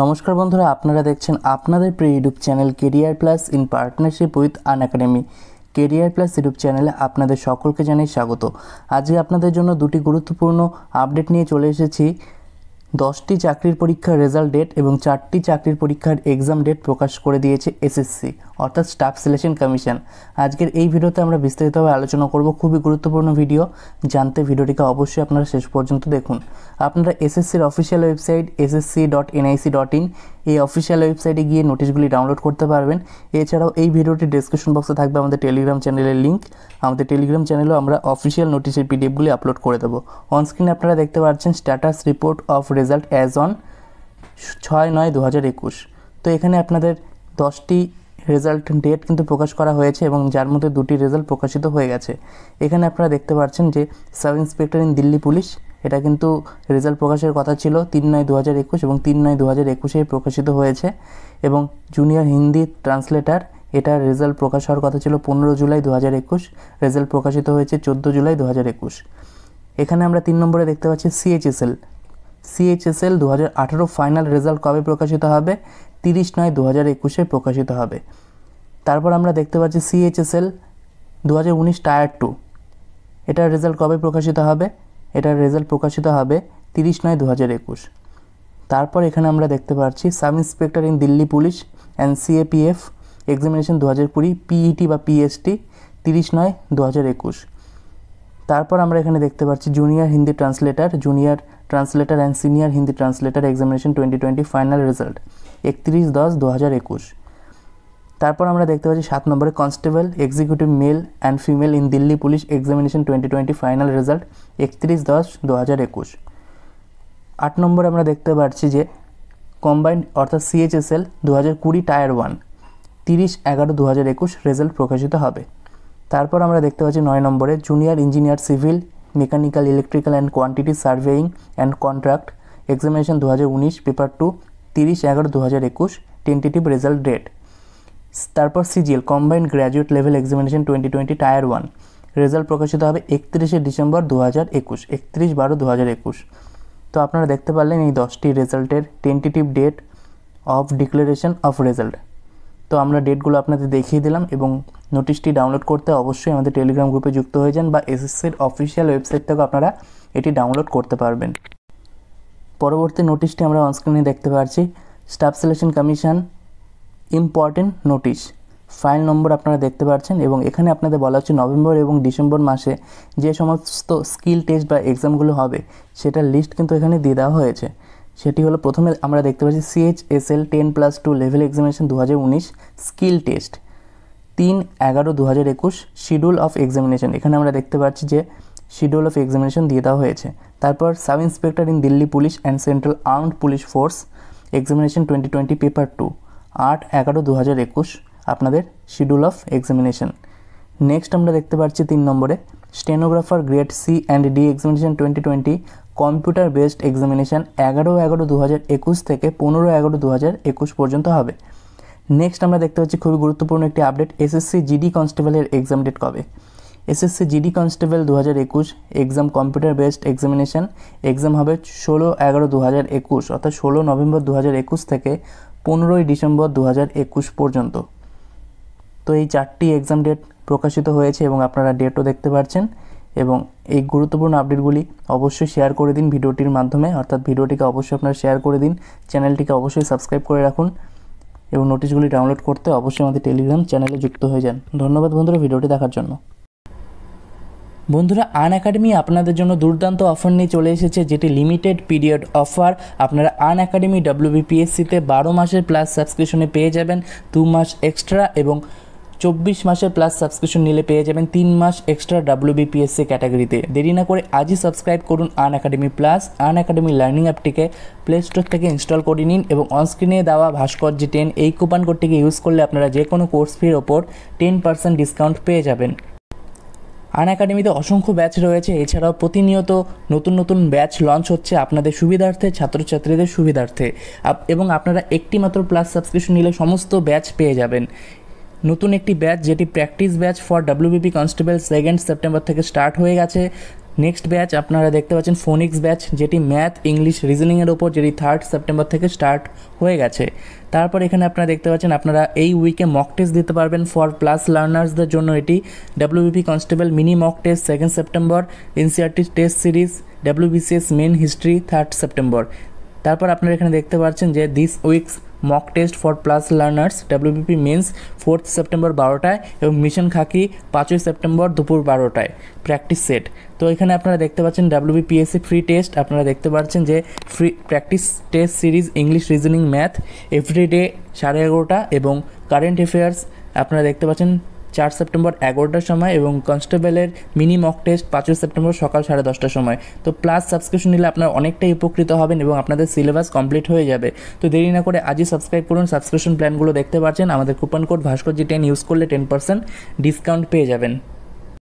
নমস্কার বন্ধুরা আপনারা দেখছেন আপনাদের প্রিয় YouTube channel career plus in partnership with Unacademy career plus YouTube চ্যানেলে আপনাদের সকলকে জানাই স্বাগত আজকে আপনাদের জন্য দুটি গুরুত্বপূর্ণ আপডেট নিয়ে চলে এসেছি দশটি চাকরির পরীক্ষার রেজাল্ট ডেট এবং চারটি চাকরির পরীক্ষার এক্সাম ডেট প্রকাশ করে দিয়েছে এসএসসি অর্থাৎ স্টাফ সিলেকশন কমিশন আজকের এই ভিডিওতে আমরা বিস্তারিতভাবে আলোচনা করব খুবই গুরুত্বপূর্ণ ভিডিও জানতে ভিডিওটিকে অবশ্যই আপনারা শেষ পর্যন্ত দেখুন আপনারা এসএসসির official website SSC dot NIC dot in এই অফিসিয়াল ওয়েবসাইটে গিয়ে নোটিশগুলি ডাউনলোড করতে পারবেন এছাড়াও এই ভিডিওটি ডিসক্রিপশন বক্সে থাকবে আমাদের টেলিগ্রাম চ্যানেলের লিঙ্ক আমাদের টেলিগ্রাম চ্যানেলেও আমরা অফিসিয়াল নোটিশের পিডিএফগুলি আপলোড করে দেবো অনস্ক্রিনে আপনারা দেখতে পাচ্ছেন status report of result as on ছয় নয় দু হাজার একুশ তো এখানে আপনাদের দশটি রেজাল্ট ডেট কিন্তু প্রকাশ করা হয়েছে এবং যার মধ্যে দুটি রেজাল্ট প্রকাশিত হয়ে গেছে এখানে আপনারা দেখতে পাচ্ছেন যে sub inspector in Delhi police এটা কিন্তু রেজাল্ট প্রকাশের কথা ছিল তিন নয় দু হাজার একুশ এবং তিন নয় দু হাজার একুশেই প্রকাশিত হয়েছে এবং জুনিয়র হিন্দি ট্রান্সলেটার এটার রেজাল্ট প্রকাশ হওয়ার কথা ছিল পনেরো জুলাই দু হাজার একুশ রেজাল্ট প্রকাশিত হয়েছে চোদ্দো জুলাই দু হাজার একুশ এখানে আমরা তিন নম্বরে দেখতে পাচ্ছি সিএইচএসএল সিএইচএসএল দু হাজার আঠেরো ফাইনাল রেজাল্ট কবে প্রকাশিত হবে তিরিশ নয় দু হাজার একুশে প্রকাশিত হবে তারপর আমরা দেখতে পাচ্ছি সিএইচএসএল দু হাজার উনিশ টায়ার টু এটার রেজাল্ট কবে প্রকাশিত হবে এটার রেজাল্ট প্রকাশিত হবে তিরিশ নয় দু হাজার একুশ তারপর এখানে আমরা দেখতে পাচ্ছি sub inspector in Delhi police and CAPF examination দু হাজার কুড়ি পিইটি e বা পিএসটি তিরিশ নয় দু হাজার একুশ তারপর আমরা এখানে দেখতে পাচ্ছি junior Hindi translator junior translator and senior Hindi translator examination twenty twenty final result একত্রিশ দশ দু হাজার একুশ তারপর আমরা দেখতে পাচ্ছি সাত নম্বরে constable executive male and female in Delhi police examination twenty twenty final result একত্রিশ দশ দু হাজার একুশ আট নম্বরে আমরা দেখতে পাচ্ছি যে কম্বাইন্ড অর্থাৎ সিএইচএসএল দু হাজার কুড়ি টায়ার ওয়ান তিরিশ এগারো দু হাজার একুশ রেজাল্ট প্রকাশিত হবে তারপর আমরা দেখতে পাচ্ছি নয় নম্বরে junior engineer civil mechanical electrical and quantity surveying and contract examination দু হাজার উনিশ পেপার টু তিরিশ এগারো দু হাজার একুশ টেন্টেটিভ রেজাল্ট ডেট তারপর CGL combined graduate level examination twenty twenty tier one result প্রকাশিত হবে একত্রিশে ডিসেম্বর দু হাজার একুশ একত্রিশ বারো দু হাজার একুশ তো আপনারা দেখতে পারলেন এই দশটি রেজাল্টের tentative date of declaration of result তো আমরা ডেটগুলো আপনাদের দেখিয়ে দিলাম এবং নোটিশটি ডাউনলোড করতে অবশ্যই আমাদের টেলিগ্রাম গ্রুপে যুক্ত হয়ে যান বা এসএসসির অফিসিয়াল ওয়েবসাইট থেকেও আপনারা এটি ডাউনলোড করতে পারবেন পরবর্তী নোটিশটি আমরা অনস্ক্রিনে দেখতে পারছি staff selection commission important notice file number আপনারা দেখতে পাচ্ছেন এবং এখানে আপনাদের বলা হচ্ছে নভেম্বর এবং ডিসেম্বর মাসে যে সমস্ত স্কিল টেস্ট বা এক্সামগুলো হবে সেটার লিস্ট কিন্তু এখানে দিয়ে দেওয়া হয়েছে সেটি হলো প্রথমে আমরা দেখতে পাচ্ছি CHSL ten plus two level examination দু স্কিল টেস্ট তিন এগারো দু হাজার একুশ শিডিউল অফ এক্সামিনেশন এখানে আমরা দেখতে পাচ্ছি যে শিডিউল অফ এক্সামিনেশন দিয়ে দেওয়া হয়েছে তারপর sub inspector in Delhi police and central armed police force examination twenty twenty paper two আট এগারো দু হাজার একুশ আপনাদের শিডিউল অফ এক্সামিনেশন নেক্সট আমরা দেখতে পাচ্ছি তিন নম্বরে stenographer grade C and D examination twenty twenty computer based examination এগারো এগারো দু হাজার একুশ থেকে পনেরো এগারো দু হাজার একুশ পর্যন্ত হবে নেক্সট আমরা দেখতে পাচ্ছি খুবই গুরুত্বপূর্ণ একটি আপডেট এসএসসি জিডি কনস্টেবলের এক্সাম ডেট কবে এসএসসি জিডি কনস্টেবল দু হাজার একুশ exam computer based examination exam হবে ষোলো এগারো দু হাজার একুশ অর্থাৎ ষোলো নভেম্বর দু হাজার একুশ থেকে পনেরোই ডিসেম্বর দু একুশ পর্যন্ত তো এই চারটি এক্সাম ডেট প্রকাশিত হয়েছে এবং আপনারা ডেটও দেখতে পাচ্ছেন এবং এই গুরুত্বপূর্ণ আপডেটগুলি অবশ্যই শেয়ার করে দিন ভিডিওটির মাধ্যমে অর্থাৎ ভিডিওটিকে অবশ্যই আপনারা শেয়ার করে দিন চ্যানেলটিকে অবশ্যই সাবস্ক্রাইব করে রাখুন এবং নোটিশগুলি ডাউনলোড করতে অবশ্যই আমাদের টেলিগ্রাম চ্যানেলে যুক্ত হয়ে যান ধন্যবাদ বন্ধুরা ভিডিওটি দেখার জন্য বন্ধুরা আন একাডেমি আপনাদের জন্য দুর্দান্ত অফার নিয়ে চলে এসেছে যেটি লিমিটেড পিরিয়ড অফার আপনারা আন একাডেমি ডাব্লিউবিপিএসসিতে বারো মাসের প্লাস সাবস্ক্রিপশনে পেয়ে যাবেন দু মাস এক্সট্রা এবং চব্বিশ মাসের প্লাস সাবস্ক্রিপশন নিলে পেয়ে যাবেন তিন মাস এক্সট্রা ডাব্লিউবিপিএসসি ক্যাটাগরিতে দেরি না করে আজই সাবস্ক্রাইব করুন Unacademy plus Unacademy learning অ্যাপটিকে প্লে স্টোর থেকে ইনস্টল করে নিন এবং অনস্ক্রিনে দেওয়া জি টেন এই কুপন কোডটিকে ইউজ করলে আপনারা যে কোনো কোর্স ফির ওপর টেন পার্সেন্ট ডিসকাউন্ট পেয়ে যাবেন আন একাডেমিতে অসংখ্য ব্যাচ রয়েছে এছাড়াও প্রতিনিয়ত নতুন নতুন ব্যাচ লঞ্চ হচ্ছে আপনাদের সুবিধার্থে ছাত্রছাত্রীদের সুবিধার্থে এবং আপনারা একটি মাত্র প্লাস সাবস্ক্রিপশন নিলে সমস্ত ব্যাচ পেয়ে যাবেন নতুন একটি ব্যাচ যেটি practice batch for WBP constable second September থেকে স্টার্ট হয়ে গেছে নেক্সট ব্যাচ আপনারা দেখতে পাচ্ছেন ফোনিক্স ব্যাচ যেটি ম্যাথ ইংলিশ রিজনিংয়ের ওপর যেটি থার্ড সেপ্টেম্বর থেকে স্টার্ট হয়ে গেছে তারপর এখানে আপনারা দেখতে পাচ্ছেন আপনারা এই উইকে মক টেস্ট দিতে পারবেন ফর প্লাস লার্নার্সদের জন্য এটি WBP constable mini mock test second September NCRT test series WBCS main history third September তারপর আপনারা এখানে দেখতে পাচ্ছেন যে this week's mock test for plus learners WBP mains fourth September বারোটায় এবং মিশন খাকি পাঁচই সেপ্টেম্বর দুপুর বারোটায় প্র্যাকটিস সেট তো এখানে আপনারা দেখতে পাচ্ছেন ডাব্লিউবিপিএসসি ফ্রি টেস্ট আপনারা দেখতে পাচ্ছেন যে free practice test series English reasoning math everyday সাড়ে এগারোটা এবং কারেন্ট অ্যাফেয়ার্স আপনারা দেখতে পাচ্ছেন চার সেপ্টেম্বর এগারোটার সময় এবং কনস্টেবলের মিনি মক টেস্ট পাঁচই সেপ্টেম্বর সকাল সাড়ে দশটার সময় তো প্লাস সাবস্ক্রিপশন নিলে আপনার অনেকটাই উপকৃত হবেন এবং আপনাদের সিলেবাস কমপ্লিট হয়ে যাবে তো দেরি না করে আজই সাবস্ক্রাইব করুন সাবস্ক্রিপশন প্ল্যানগুলো দেখতে পাচ্ছেন আমাদের coupon code G ten use করলে টেন পার্সেন্ট ডিসকাউন্ট পেয়ে যাবেন